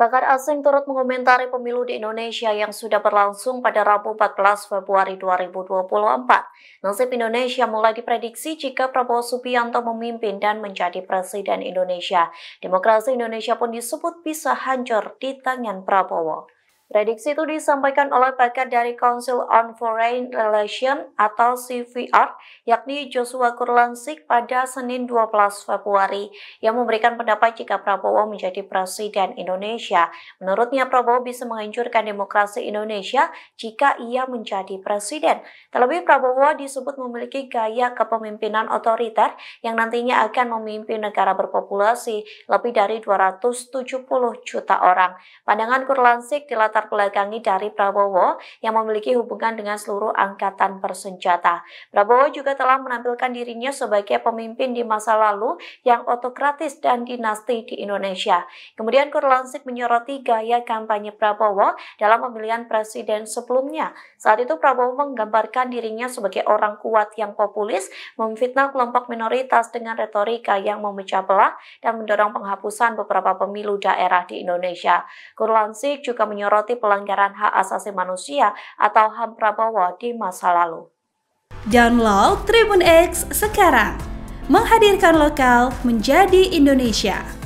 Pakar asing turut mengomentari pemilu di Indonesia yang sudah berlangsung pada Rabu 14 Februari 2024. Nasib Indonesia mulai diprediksi jika Prabowo Subianto memimpin dan menjadi presiden Indonesia. Demokrasi Indonesia pun disebut bisa hancur di tangan Prabowo. Prediksi itu disampaikan oleh pakar dari Council on Foreign Relations atau CVR, yakni Joshua Kurlansik pada Senin 12 Februari, yang memberikan pendapat jika Prabowo menjadi Presiden Indonesia. Menurutnya Prabowo bisa menghancurkan demokrasi Indonesia jika ia menjadi Presiden. Terlebih Prabowo disebut memiliki gaya kepemimpinan otoriter yang nantinya akan memimpin negara berpopulasi lebih dari 270 juta orang. Pandangan Kurlansik dilatar latar belakangi dari Prabowo yang memiliki hubungan dengan seluruh angkatan bersenjata. Prabowo juga telah menampilkan dirinya sebagai pemimpin di masa lalu yang otokratis dan dinasti di Indonesia. Kemudian Kurlansik menyoroti gaya kampanye Prabowo dalam pemilihan presiden sebelumnya. Saat itu Prabowo menggambarkan dirinya sebagai orang kuat yang populis, memfitnah kelompok minoritas dengan retorika yang memecah belah dan mendorong penghapusan beberapa pemilu daerah di Indonesia. Kurlansik juga menyoroti seperti pelanggaran hak asasi manusia atau HAM Prabowo di masa lalu. Download Tribun X sekarang, menghadirkan lokal menjadi Indonesia.